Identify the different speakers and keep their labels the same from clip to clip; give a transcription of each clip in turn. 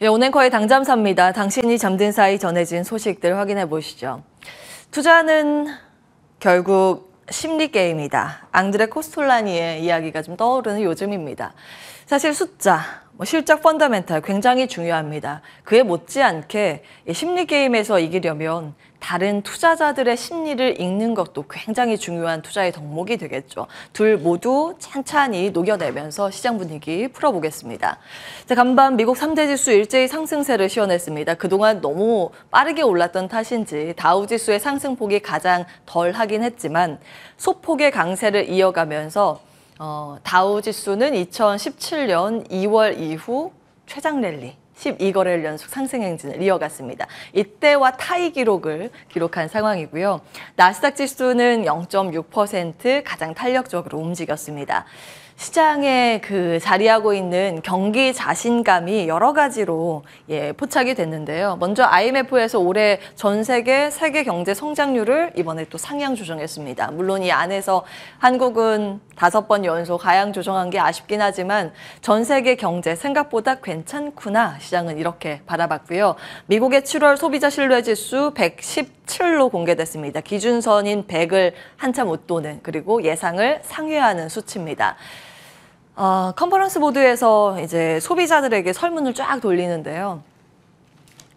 Speaker 1: 예, 온앵커의 당잠사입니다. 당신이 잠든 사이 전해진 소식들 확인해 보시죠. 투자는 결국 심리게임이다. 앙드레 코스톨라니의 이야기가 좀 떠오르는 요즘입니다. 사실 숫자, 뭐 실적 펀더멘탈 굉장히 중요합니다. 그에 못지않게 심리게임에서 이기려면 다른 투자자들의 심리를 읽는 것도 굉장히 중요한 투자의 덕목이 되겠죠. 둘 모두 찬찬히 녹여내면서 시장 분위기 풀어보겠습니다. 자, 간밤 미국 3대 지수 일제히 상승세를 시연했습니다. 그동안 너무 빠르게 올랐던 탓인지 다우 지수의 상승폭이 가장 덜 하긴 했지만 소폭의 강세를 이어가면서 어, 다우 지수는 2017년 2월 이후 최장 랠리 12거래일 연속 상승 행진을 이어갔습니다. 이때와 타이 기록을 기록한 상황이고요. 나스닥 지수는 0.6% 가장 탄력적으로 움직였습니다. 시장에 그 자리하고 있는 경기 자신감이 여러 가지로 예, 포착이 됐는데요. 먼저 IMF에서 올해 전 세계 세계 경제 성장률을 이번에 또 상향 조정했습니다. 물론 이 안에서 한국은 다섯 번 연속 하향 조정한 게 아쉽긴 하지만 전 세계 경제 생각보다 괜찮구나 시장은 이렇게 바라봤고요. 미국의 7월 소비자 신뢰 지수 117로 공개됐습니다. 기준선인 100을 한참 웃도는 그리고 예상을 상회하는 수치입니다. 어, 컨퍼런스 보드에서 이제 소비자들에게 설문을 쫙 돌리는데요.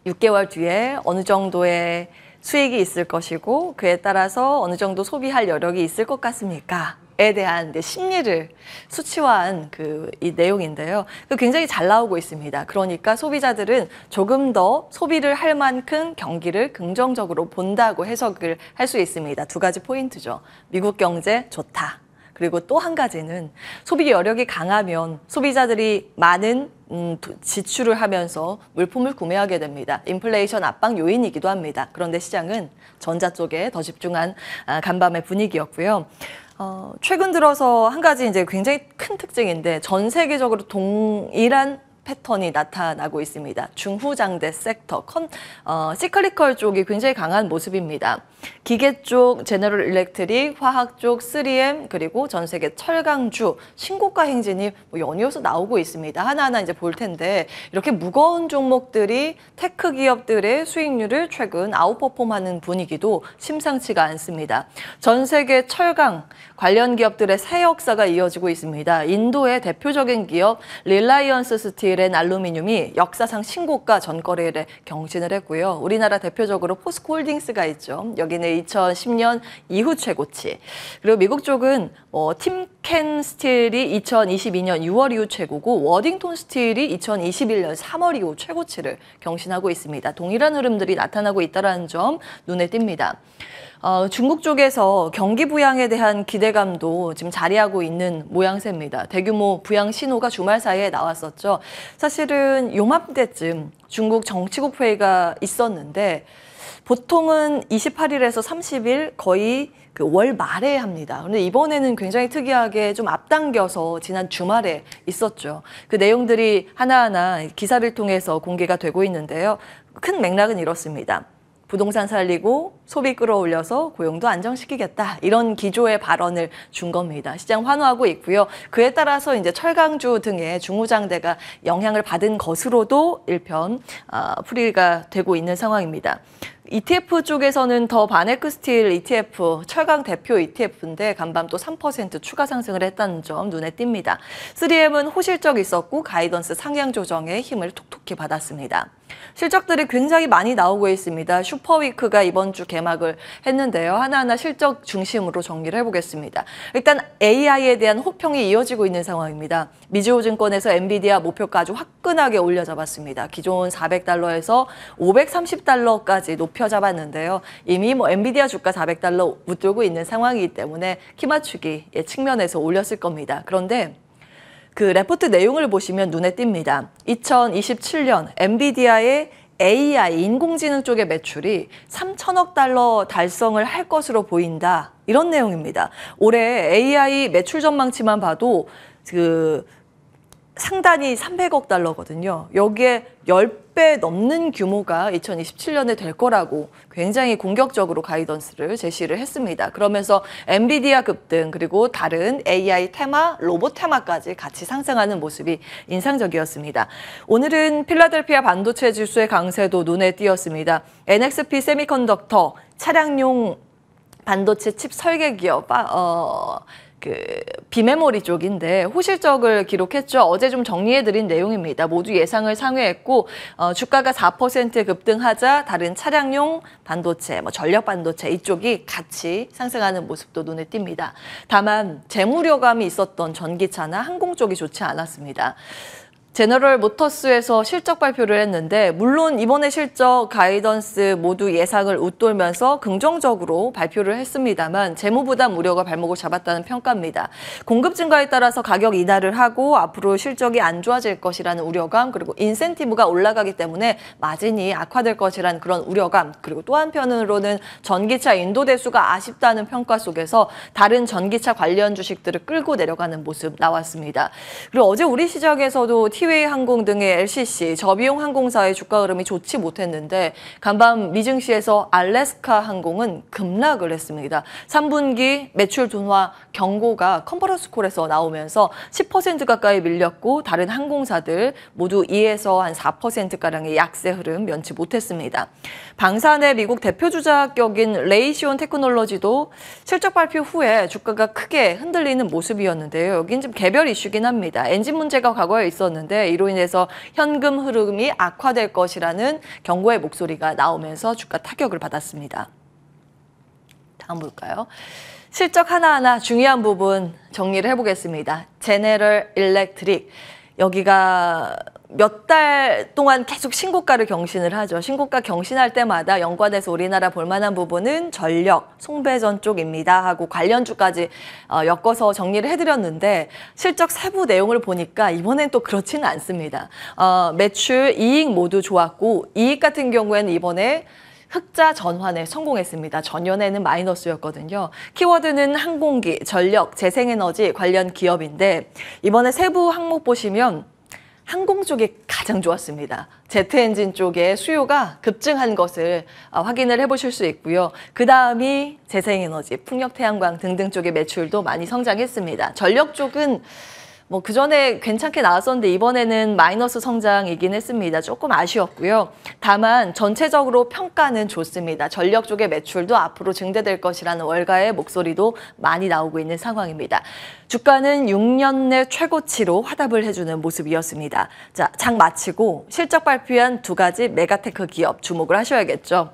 Speaker 1: 6개월 뒤에 어느 정도의 수익이 있을 것이고 그에 따라서 어느 정도 소비할 여력이 있을 것 같습니까? 에 대한 심리를 수치화한 그 이 내용인데요. 그 굉장히 잘 나오고 있습니다. 그러니까 소비자들은 조금 더 소비를 할 만큼 경기를 긍정적으로 본다고 해석을 할 수 있습니다. 두 가지 포인트죠. 미국 경제 좋다. 그리고 또 한 가지는 소비 여력이 강하면 소비자들이 많은 음, 지출을 하면서 물품을 구매하게 됩니다. 인플레이션 압박 요인이기도 합니다. 그런데 시장은 전자 쪽에 더 집중한 아, 간밤의 분위기였고요. 어, 최근 들어서 한 가지 이제 굉장히 큰 특징인데 전 세계적으로 동일한 패턴이 나타나고 있습니다. 중후장대 섹터, 컨, 어, 시클리컬 쪽이 굉장히 강한 모습입니다. 기계 쪽 제너럴 일렉트릭, 화학 쪽 3M, 그리고 전 세계 철강주, 신고가 행진이 뭐 연이어서 나오고 있습니다. 하나하나 이제 볼 텐데 이렇게 무거운 종목들이 테크 기업들의 수익률을 최근 아웃퍼폼하는 분위기도 심상치가 않습니다. 전 세계 철강 관련 기업들의 새 역사가 이어지고 있습니다. 인도의 대표적인 기업 릴라이언스 스틸앤 알루미늄이 역사상 신고가 전거래일 경신을 했고요. 우리나라 대표적으로 포스코홀딩스가 있죠. 여기 여기는 2010년 이후 최고치. 그리고 미국 쪽은 뭐 팀켄 스틸이 2022년 6월 이후 최고고 워딩톤 스틸이 2021년 3월 이후 최고치를 경신하고 있습니다. 동일한 흐름들이 나타나고 있다는 점 눈에 띕니다. 어, 중국 쪽에서 경기 부양에 대한 기대감도 지금 자리하고 있는 모양새입니다. 대규모 부양 신호가 주말 사이에 나왔었죠. 사실은 요맘때쯤 중국 정치국 회의가 있었는데 보통은 28일에서 30일 거의 그월 말에 합니다. 그런데 이번에는 굉장히 특이하게 좀 앞당겨서 지난 주말에 있었죠. 그 내용들이 하나하나 기사를 통해서 공개가 되고 있는데요. 큰 맥락은 이렇습니다. 부동산 살리고 소비 끌어올려서 고용도 안정시키겠다 이런 기조의 발언을 준 겁니다. 시장 환호하고 있고요. 그에 따라서 이제 철강주 등의 중후장대가 영향을 받은 것으로도 일편 아, 풀이가 되고 있는 상황입니다. ETF 쪽에서는 더 바네크스틸 ETF, 철강 대표 ETF인데 간밤 또 3% 추가 상승을 했다는 점 눈에 띕니다. 3M은 호실적 있었고 가이던스 상향 조정에 힘을 톡톡히 받았습니다. 실적들이 굉장히 많이 나오고 있습니다. 슈퍼위크가 이번 주 개막을 했는데요. 하나하나 실적 중심으로 정리를 해보겠습니다. 일단 AI에 대한 호평이 이어지고 있는 상황입니다. 미주호증권에서 엔비디아 목표까지 화끈하게 올려잡았습니다. 기존 400달러에서 530달러까지 높여 펴잡았는데요. 이미 뭐 엔비디아 주가 400달러 붙들고 있는 상황이기 때문에 키 맞추기 측면에서 올렸을 겁니다. 그런데 그 레포트 내용을 보시면 눈에 띕니다. 2027년 엔비디아의 AI 인공지능 쪽의 매출이 3천억 달러 달성을 할 것으로 보인다. 이런 내용입니다. 올해 AI 매출 전망치만 봐도 그 상단이 300억 달러거든요. 여기에 10배 넘는 규모가 2027년에 될 거라고 굉장히 공격적으로 가이던스를 제시를 했습니다. 그러면서 엔비디아 급등 그리고 다른 AI 테마, 로봇 테마까지 같이 상승하는 모습이 인상적이었습니다. 오늘은 필라델피아 반도체 지수의 강세도 눈에 띄었습니다. NXP 세미컨덕터 차량용 반도체 칩 설계 기업 아, 어그 비메모리 쪽인데 호실적을 기록했죠. 어제 좀 정리해드린 내용입니다. 모두 예상을 상회했고 어, 주가가 4% 급등하자 다른 차량용 반도체, 뭐 전력 반도체 이쪽이 같이 상승하는 모습도 눈에 띕니다. 다만 재무려감이 있었던 전기차나 항공 쪽이 좋지 않았습니다. 제너럴 모터스에서 실적 발표를 했는데 물론 이번에 실적 가이던스 모두 예상을 웃돌면서 긍정적으로 발표를 했습니다만 재무부담 우려가 발목을 잡았다는 평가입니다. 공급 증가에 따라서 가격 인하를 하고 앞으로 실적이 안 좋아질 것이라는 우려감 그리고 인센티브가 올라가기 때문에 마진이 악화될 것이라는 그런 우려감 그리고 또 한편으로는 전기차 인도 대수가 아쉽다는 평가 속에서 다른 전기차 관련 주식들을 끌고 내려가는 모습 나왔습니다. 그리고 어제 우리 시장에서도 티웨이 항공 등의 LCC, 저비용 항공사의 주가 흐름이 좋지 못했는데 간밤 미증시에서 알래스카 항공은 급락을 했습니다. 3분기 매출 둔화 경고가 컨퍼런스 콜에서 나오면서 10% 가까이 밀렸고 다른 항공사들 모두 2에서 한 4%가량의 약세 흐름 면치 못했습니다. 방산의 미국 대표주자 격인 레이시온 테크놀로지도 실적 발표 후에 주가가 크게 흔들리는 모습이었는데요. 여긴 좀 개별 이슈긴 합니다. 엔진 문제가 과거에 있었는데 가운데 이로 인해서 현금 흐름이 악화될 것이라는 경고의 목소리가 나오면서 주가 타격을 받았습니다. 다음 볼까요? 실적 하나하나 중요한 부분 정리를 해보겠습니다. 제네럴 일렉트릭. 여기가 몇 달 동안 계속 신고가를 경신을 하죠. 신고가 경신할 때마다 연관해서 우리나라 볼만한 부분은 전력, 송배전 쪽입니다 하고 관련주까지 어, 엮어서 정리를 해드렸는데 실적 세부 내용을 보니까 이번엔 또 그렇지는 않습니다. 어, 매출, 이익 모두 좋았고 이익 같은 경우에는 이번에 흑자 전환에 성공했습니다. 전년에는 마이너스였거든요. 키워드는 항공기, 전력, 재생에너지 관련 기업인데 이번에 세부 항목 보시면 항공 쪽이 가장 좋았습니다. 제트 엔진 쪽의 수요가 급증한 것을 아, 확인을 해보실 수 있고요. 그 다음이 재생에너지, 풍력 태양광 등등 쪽의 매출도 많이 성장했습니다. 전력 쪽은 뭐 그전에 괜찮게 나왔었는데 이번에는 마이너스 성장이긴 했습니다. 조금 아쉬웠고요. 다만 전체적으로 평가는 좋습니다. 전력 쪽의 매출도 앞으로 증대될 것이라는 월가의 목소리도 많이 나오고 있는 상황입니다. 주가는 6년 내 최고치로 화답을 해주는 모습이었습니다. 자, 장 마치고 실적 발표한 두 가지 메가테크 기업 주목을 하셔야겠죠.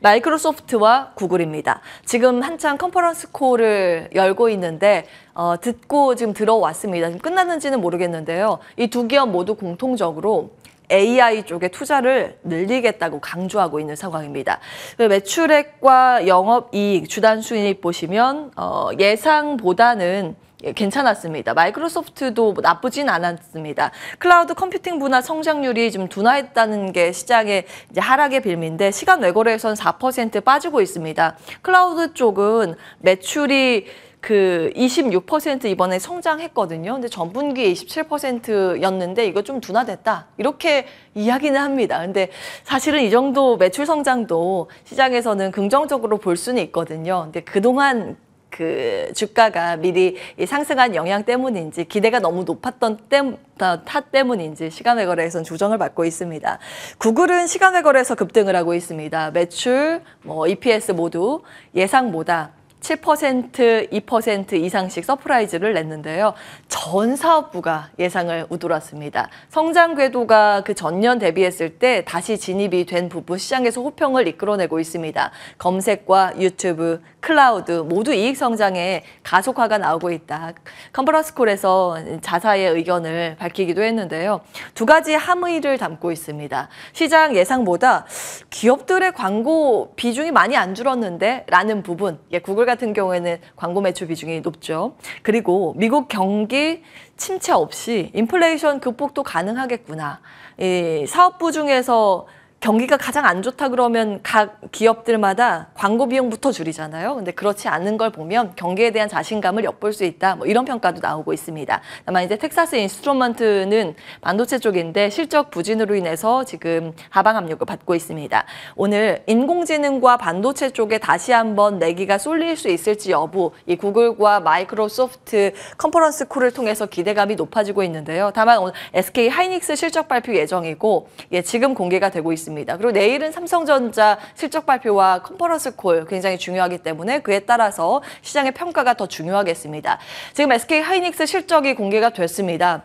Speaker 1: 마이크로소프트와 구글입니다. 지금 한창 컨퍼런스 콜을 열고 있는데 어, 듣고 지금 들어왔습니다. 지금 끝났는지는 모르겠는데요. 이 두 기업 모두 공통적으로 AI 쪽에 투자를 늘리겠다고 강조하고 있는 상황입니다. 매출액과 영업이익, 주단순이익 보시면 어, 예상보다는 예, 괜찮았습니다. 마이크로소프트도 뭐 나쁘진 않았습니다. 클라우드 컴퓨팅 분야 성장률이 좀 둔화했다는 게 시장의 하락의 빌미인데 시간 외거래에선 4% 빠지고 있습니다. 클라우드 쪽은 매출이 그 26% 이번에 성장했거든요. 근데 전분기 27%였는데 이거 좀 둔화됐다. 이렇게 이야기는 합니다. 근데 사실은 이 정도 매출 성장도 시장에서는 긍정적으로 볼 수는 있거든요. 근데 그동안 그 주가가 미리 상승한 영향 때문인지 기대가 너무 높았던 때, 타 때문인지 시간 외거래에선 조정을 받고 있습니다. 구글은 시간 외거래에서 급등을 하고 있습니다. 매출, 뭐 EPS 모두 예상보다 7%, 2% 이상씩 서프라이즈를 냈는데요. 전 사업부가 예상을 우돌았습니다. 성장 궤도가 그 전년 대비했을 때 다시 진입이 된부부 시장에서 호평을 이끌어내고 있습니다. 검색과 유튜브, 클라우드 모두 이익 성장에 가속화가 나오고 있다. 컴퍼런스콜에서 자사의 의견을 밝히기도 했는데요. 두 가지 함의를 담고 있습니다. 시장 예상보다 기업들의 광고 비중이 많이 안 줄었는데 라는 부분, 예, 구글 같은 경우에는 광고 매출 비중이 높죠. 그리고 미국 경기 침체 없이 인플레이션 극복도 가능하겠구나. 이 사업부 중에서 경기가 가장 안 좋다 그러면 각 기업들마다 광고 비용부터 줄이잖아요. 근데 그렇지 않은 걸 보면 경기에 대한 자신감을 엿볼 수 있다. 뭐 이런 평가도 나오고 있습니다. 다만 이제 텍사스 인스트루먼트는 반도체 쪽인데 실적 부진으로 인해서 지금 하방 압력을 받고 있습니다. 오늘 인공지능과 반도체 쪽에 다시 한번 내기가 쏠릴 수 있을지 여부 이 구글과 마이크로소프트 컨퍼런스 콜을 통해서 기대감이 높아지고 있는데요. 다만 오늘 SK 하이닉스 실적 발표 예정이고 예, 지금 공개가 되고 있습니다. 있습니다. 그리고 내일은 삼성전자 실적 발표와 컨퍼런스 콜 굉장히 중요하기 때문에 그에 따라서 시장의 평가가 더 중요하겠습니다. 지금 SK 하이닉스 실적이 공개가 됐습니다.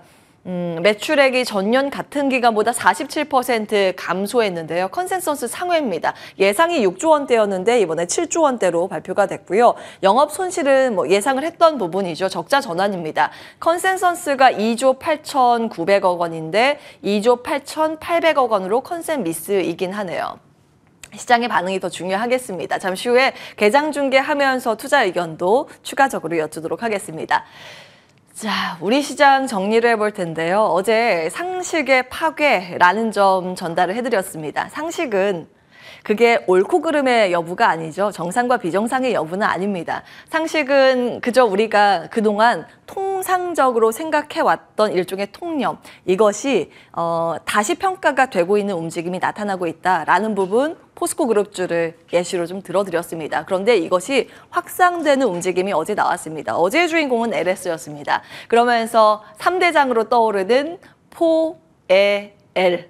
Speaker 1: 음, 매출액이 전년 같은 기간보다 47% 감소했는데요. 컨센서스 상회입니다. 예상이 6조 원대였는데 이번에 7조 원대로 발표가 됐고요. 영업 손실은 뭐 예상을 했던 부분이죠. 적자 전환입니다. 컨센서스가 2조 8,900억 원인데 2조 8,800억 원으로 컨센 미스이긴 하네요. 시장의 반응이 더 중요하겠습니다. 잠시 후에 개장 중계하면서 투자 의견도 추가적으로 여쭈도록 하겠습니다. 자, 우리 시장 정리를 해볼 텐데요. 어제 상식의 파괴라는 점 전달을 해드렸습니다. 상식은 그게 옳고 그름의 여부가 아니죠. 정상과 비정상의 여부는 아닙니다. 상식은 그저 우리가 그동안 통상적으로 생각해왔던 일종의 통념, 이것이 어, 다시 평가가 되고 있는 움직임이 나타나고 있다라는 부분 포스코 그룹주를 예시로 좀 들어드렸습니다. 그런데 이것이 확산되는 움직임이 어제 나왔습니다. 어제의 주인공은 LS였습니다. 그러면서 3대장으로 떠오르는 포, 에, L,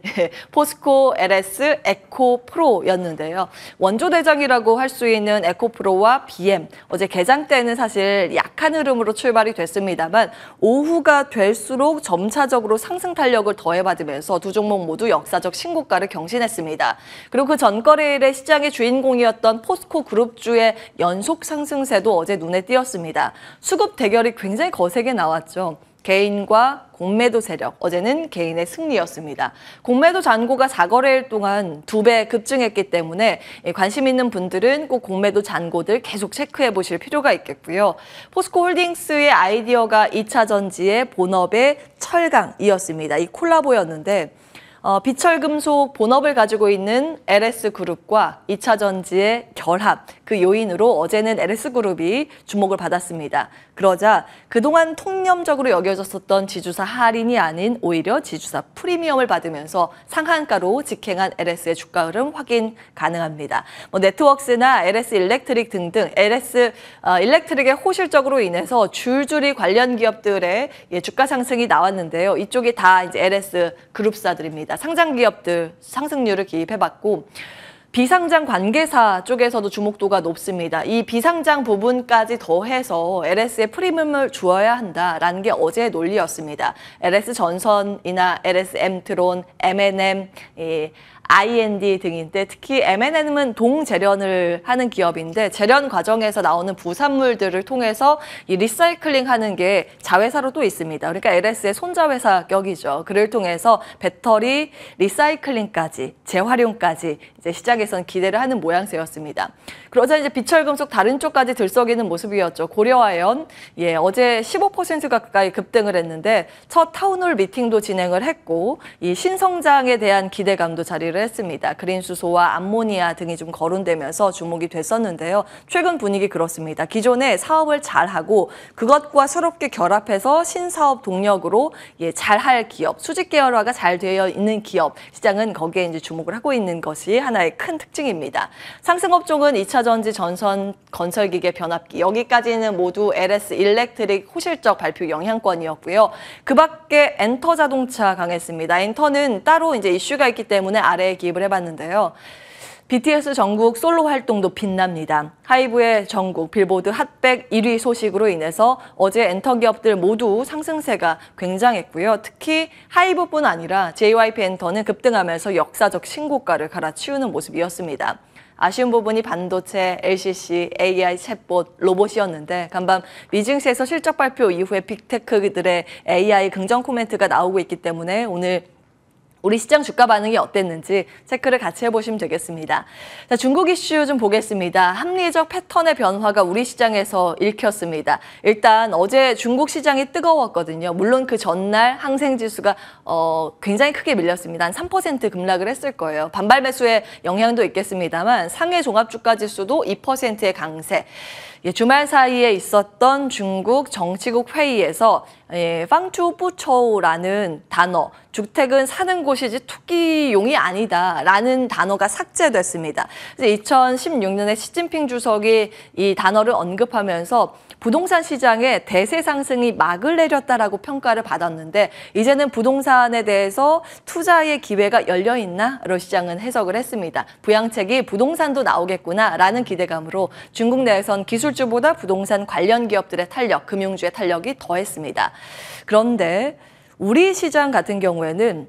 Speaker 1: 포스코 LS 에코 프로였는데요. 원조 대장이라고 할 수 있는 에코 프로와 BM, 어제 개장 때는 사실 약한 흐름으로 출발이 됐습니다만 오후가 될수록 점차적으로 상승 탄력을 더해받으면서 두 종목 모두 역사적 신고가를 경신했습니다. 그리고 그 전거래일에 시장의 주인공이었던 포스코 그룹주의 연속 상승세도 어제 눈에 띄었습니다. 수급 대결이 굉장히 거세게 나왔죠. 개인과 공매도 세력, 어제는 개인의 승리였습니다. 공매도 잔고가 4거래일 동안 두 배 급증했기 때문에 예, 관심 있는 분들은 꼭 공매도 잔고들 계속 체크해 보실 필요가 있겠고요. 포스코 홀딩스의 아이디어가 2차 전지의 본업의 철강이었습니다. 이 콜라보였는데 어, 비철금속 본업을 가지고 있는 LS그룹과 이차전지의 결합, 그 요인으로 어제는 LS그룹이 주목을 받았습니다. 그러자 그동안 통념적으로 여겨졌었던 지주사 할인이 아닌 오히려 지주사 프리미엄을 받으면서 상한가로 직행한 LS의 주가 흐름 확인 가능합니다. 뭐 네트웍스나 LS 일렉트릭 등등 LS 어, 일렉트릭의 호실적으로 인해서 줄줄이 관련 기업들의 예, 주가 상승이 나왔는데요. 이쪽이 다 이제 LS 그룹사들입니다. 있습니다. 상장 기업들 상승률을 기입해봤고 비상장 관계사 쪽에서도 주목도가 높습니다. 이 비상장 부분까지 더해서 LS에 프리미엄을 주어야 한다라는 게 어제의 논리였습니다. LS 전선이나 LS 엠트론, M&M, 이 예, IND 등인데 특히 M&M은 동재련을 하는 기업인데 재련 과정에서 나오는 부산물들을 통해서 이 리사이클링하는 게 자회사로 또 있습니다. 그러니까 LS의 손자회사격이죠. 그를 통해서 배터리 리사이클링까지 재활용까지 이제 시장에선 기대를 하는 모양새였습니다. 그러자 이제 비철금속 다른 쪽까지 들썩이는 모습이었죠. 고려아연 예 어제 15%가 가까이 급등을 했는데 첫 타운홀 미팅도 진행을 했고 이 신성장에 대한 기대감도 자리를 했습니다. 그린수소와 암모니아 등이 좀 거론되면서 주목이 됐었는데요. 최근 분위기 그렇습니다. 기존에 사업을 잘하고 그것과 새롭게 결합해서 신사업 동력으로 예, 잘할 기업, 수직 계열화가 잘 되어 있는 기업, 시장은 거기에 이제 주목을 하고 있는 것이 하나의 큰 특징입니다. 상승업종은 2차 전자전지 전선 건설기계 변압기 여기까지는 모두 LS 일렉트릭 호실적 발표 영향권이었고요. 그 밖에 엔터 자동차 강했습니다. 엔터는 따로 이제 이슈가 있기 때문에 아래에 기입을 해봤는데요. BTS 전국 솔로 활동도 빛납니다. 하이브의 전국 빌보드 핫백 1위 소식으로 인해서 어제 엔터 기업들 모두 상승세가 굉장했고요. 특히 하이브뿐 아니라 JYP 엔터는 급등하면서 역사적 신고가를 갈아치우는 모습이었습니다. 아쉬운 부분이 반도체, LCC, AI, 챗봇, 로봇이었는데 간밤 미증시에서 실적 발표 이후에 빅테크들의 AI 긍정 코멘트가 나오고 있기 때문에 오늘 우리 시장 주가 반응이 어땠는지 체크를 같이 해보시면 되겠습니다. 자, 중국 이슈 좀 보겠습니다. 합리적 패턴의 변화가 우리 시장에서 읽혔습니다. 일단 어제 중국 시장이 뜨거웠거든요. 물론 그 전날 항생 지수가 어, 굉장히 크게 밀렸습니다. 한 3% 급락을 했을 거예요. 반발 매수의 영향도 있겠습니다만 상해 종합 주가 지수도 2%의 강세. 예, 주말 사이에 있었던 중국 정치국 회의에서 예, 팡추부초우라는 단어, 주택은 사는 곳이지 투기용이 아니다라는 단어가 삭제됐습니다. 2016년에 시진핑 주석이 이 단어를 언급하면서 부동산 시장의 대세 상승이 막을 내렸다라고 평가를 받았는데 이제는 부동산에 대해서 투자의 기회가 열려 있나로 시장은 해석을 했습니다. 부양책이 부동산도 나오겠구나라는 기대감으로 중국 내에선 기술 기술주보다 부동산 관련 기업들의 탄력, 금융주의 탄력이 더했습니다. 그런데 우리 시장 같은 경우에는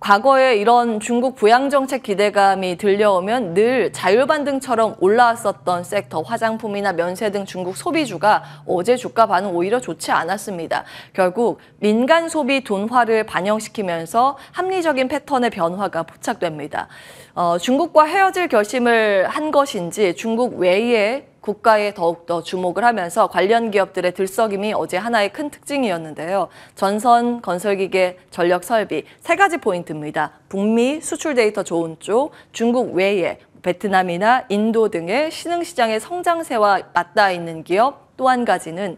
Speaker 1: 과거에 이런 중국 부양정책 기대감이 들려오면 늘 자율반등처럼 올라왔었던 섹터, 화장품이나 면세 등 중국 소비주가 어제 주가 반응 오히려 좋지 않았습니다. 결국 민간 소비 돈화를 반영시키면서 합리적인 패턴의 변화가 포착됩니다. 어, 중국과 헤어질 결심을 한 것인지 중국 외에 국가에 더욱더 주목을 하면서 관련 기업들의 들썩임이 어제 하나의 큰 특징이었는데요. 전선, 건설기계, 전력 설비 세 가지 포인트입니다. 북미 수출 데이터 좋은 쪽, 중국 외에 베트남이나 인도 등의 신흥시장의 성장세와 맞닿아 있는 기업, 또 한 가지는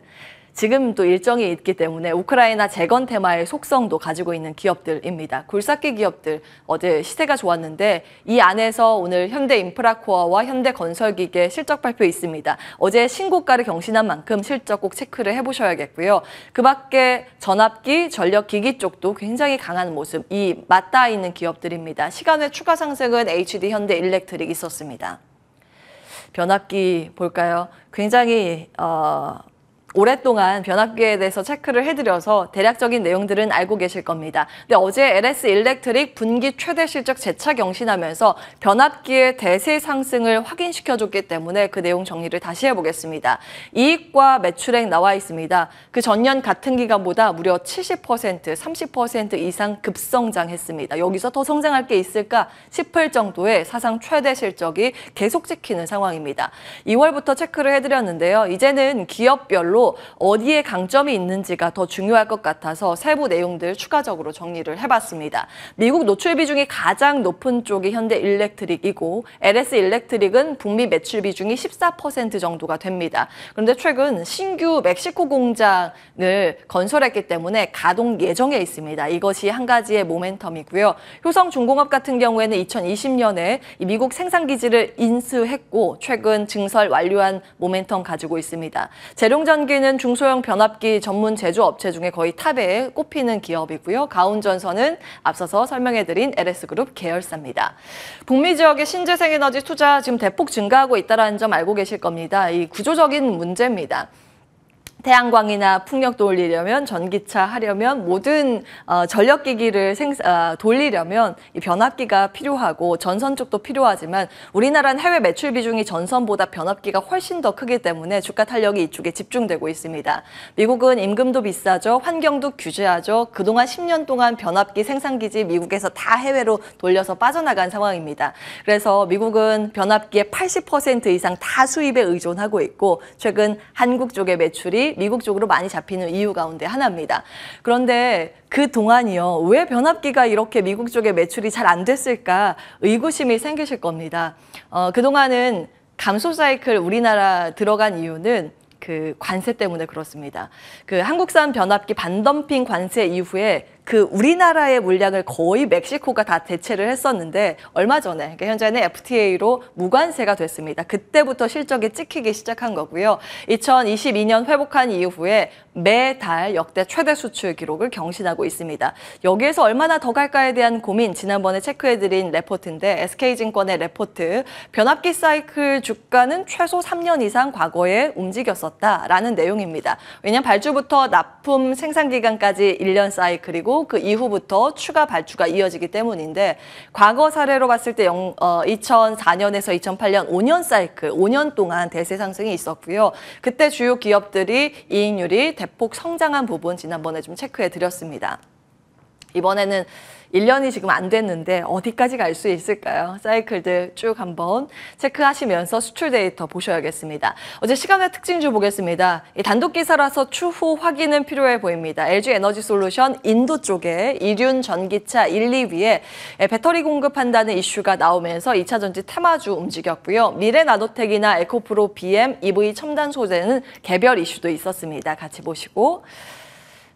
Speaker 1: 지금 또 일정이 있기 때문에 우크라이나 재건 테마의 속성도 가지고 있는 기업들입니다. 굴삭기 기업들 어제 시세가 좋았는데 이 안에서 오늘 현대인프라코어와 현대건설기계 실적 발표 있습니다. 어제 신고가를 경신한 만큼 실적 꼭 체크를 해보셔야겠고요. 그밖에 전압기, 전력기기 쪽도 굉장히 강한 모습, 이 맞닿아 있는 기업들입니다. 시간의 추가 상승은 HD 현대 일렉트릭 있었습니다. 변압기 볼까요? 굉장히 어, 오랫동안 변압기에 대해서 체크를 해드려서 대략적인 내용들은 알고 계실 겁니다. 근데 어제 LS 일렉트릭 분기 최대 실적 재차 경신하면서 변압기의 대세 상승을 확인시켜줬기 때문에 그 내용 정리를 다시 해보겠습니다. 이익과 매출액 나와 있습니다. 그 전년 같은 기간보다 무려 70%, 30% 이상 급성장했습니다. 여기서 더 성장할 게 있을까 싶을 정도의 사상 최대 실적이 계속 찍히는 상황입니다. 2월부터 체크를 해드렸는데요. 이제는 기업별로 어디에 강점이 있는지가 더 중요할 것 같아서 세부 내용들 추가적으로 정리를 해봤습니다. 미국 노출 비중이 가장 높은 쪽이 현대 일렉트릭이고 LS 일렉트릭은 북미 매출 비중이 14% 정도가 됩니다. 그런데 최근 신규 멕시코 공장을 건설했기 때문에 가동 예정에 있습니다. 이것이 한 가지의 모멘텀이고요. 효성 중공업 같은 경우에는 2020년에 미국 생산 기지를 인수했고 최근 증설 완료한 모멘텀 가지고 있습니다. 재룡전 기 상반기는 중소형 변압기 전문 제조업체 중에 거의 탑에 꼽히는 기업이고요. 가온전선은 앞서서 설명해드린 LS그룹 계열사입니다. 북미 지역의 신재생에너지 투자 지금 대폭 증가하고 있다는 점 알고 계실 겁니다. 이 구조적인 문제입니다. 태양광이나 풍력 돌리려면 전기차 하려면 모든 어, 전력기기를 생, 어, 돌리려면 이 변압기가 필요하고 전선 쪽도 필요하지만 우리나라는 해외 매출 비중이 전선보다 변압기가 훨씬 더 크기 때문에 주가 탄력이 이쪽에 집중되고 있습니다. 미국은 임금도 비싸죠. 환경도 규제하죠. 그동안 10년 동안 변압기 생산기지 미국에서 다 해외로 돌려서 빠져나간 상황입니다. 그래서 미국은 변압기의 80% 이상 다 수입에 의존하고 있고 최근 한국 쪽의 매출이 미국 쪽으로 많이 잡히는 이유 가운데 하나입니다. 그런데 그 동안이요 왜 변압기가 이렇게 미국 쪽에 매출이 잘 안 됐을까 의구심이 생기실 겁니다. 어, 그 동안은 감소 사이클 우리나라 들어간 이유는 그 관세 때문에 그렇습니다. 그 한국산 변압기 반덤핑 관세 이후에 그 우리나라의 물량을 거의 멕시코가 다 대체를 했었는데 얼마 전에 그러니까 현재는 FTA로 무관세가 됐습니다. 그때부터 실적이 찍히기 시작한 거고요. 2022년 회복한 이후에 매달 역대 최대 수출 기록을 경신하고 있습니다. 여기에서 얼마나 더 갈까에 대한 고민 지난번에 체크해드린 레포트인데 SK증권의 레포트 변압기 사이클 주가는 최소 3년 이상 과거에 움직였었다라는 내용입니다. 왜냐하면 발주부터 납품 생산 기간까지 1년 사이클이고 그 이후부터 추가 발주가 이어지기 때문인데 과거 사례로 봤을 때 영, 어, 2004년에서 2008년 5년 사이클 5년 동안 대세 상승이 있었고요. 그때 주요 기업들이 이익률이 대폭 성장한 부분 지난번에 좀 체크해 드렸습니다. 이번에는 1년이 지금 안 됐는데 어디까지 갈 수 있을까요? 사이클들 쭉 한번 체크하시면서 수출 데이터 보셔야겠습니다. 어제 시간의 특징주 보겠습니다. 단독 기사라서 추후 확인은 필요해 보입니다. LG 에너지 솔루션 인도 쪽에 이륜 전기차 1, 2위에 배터리 공급한다는 이슈가 나오면서 2차 전지 테마주 움직였고요. 미래 나노텍이나 에코프로 BM, EV 첨단 소재는 개별 이슈도 있었습니다. 같이 보시고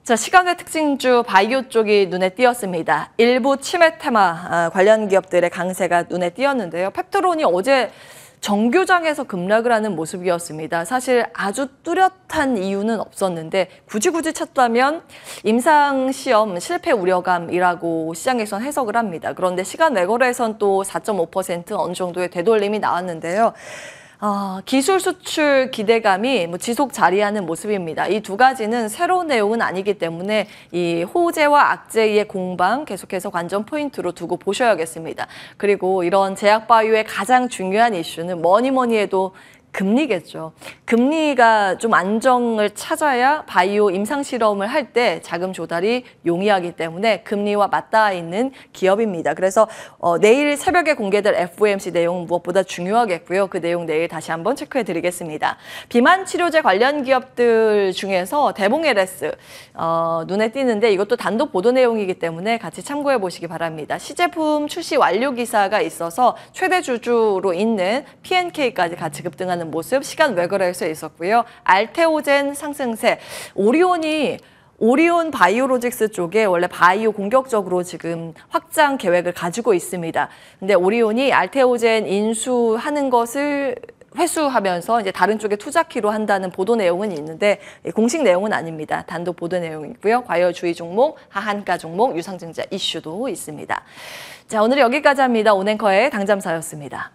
Speaker 1: 자, 시간의 특징주 바이오 쪽이 눈에 띄었습니다. 일부 치매 테마 아, 관련 기업들의 강세가 눈에 띄었는데요. 펩트론이 어제 정교장에서 급락을 하는 모습이었습니다. 사실 아주 뚜렷한 이유는 없었는데 굳이 굳이 찾다면 임상시험 실패 우려감이라고 시장에선 해석을 합니다. 그런데 시간 외거래에선 또 4.5% 어느 정도의 되돌림이 나왔는데요. 어, 기술 수출 기대감이 뭐 지속 자리하는 모습입니다. 이 두 가지는 새로운 내용은 아니기 때문에 이 호재와 악재의 공방 계속해서 관전 포인트로 두고 보셔야겠습니다. 그리고 이런 제약바이오의 가장 중요한 이슈는 뭐니 뭐니 해도 금리겠죠. 금리가 좀 안정을 찾아야 바이오 임상 실험을 할 때 자금 조달이 용이하기 때문에 금리와 맞닿아 있는 기업입니다. 그래서 어, 내일 새벽에 공개될 FOMC 내용 은 무엇보다 중요하겠고요. 그 내용 내일 다시 한번 체크해 드리겠습니다. 비만 치료제 관련 기업들 중에서 대봉 LS 어, 눈에 띄는데 이것도 단독 보도 내용이기 때문에 같이 참고해 보시기 바랍니다. 시제품 출시 완료 기사가 있어서 최대 주주로 있는 PNK까지 같이 급등한 반등하는 모습 시간 외그라에서 있었고요. 알테오젠 상승세, 오리온이 오리온 바이오로직스 쪽에 원래 바이오 공격적으로 지금 확장 계획을 가지고 있습니다. 근데 오리온이 알테오젠 인수하는 것을 회수하면서 이제 다른 쪽에 투자키로 한다는 보도 내용은 있는데 공식 내용은 아닙니다. 단독 보도 내용이고요. 과열주의 종목, 하한가 종목, 유상증자 이슈도 있습니다. 자, 오늘 여기까지 합니다. 오앵커의 당잠사였습니다.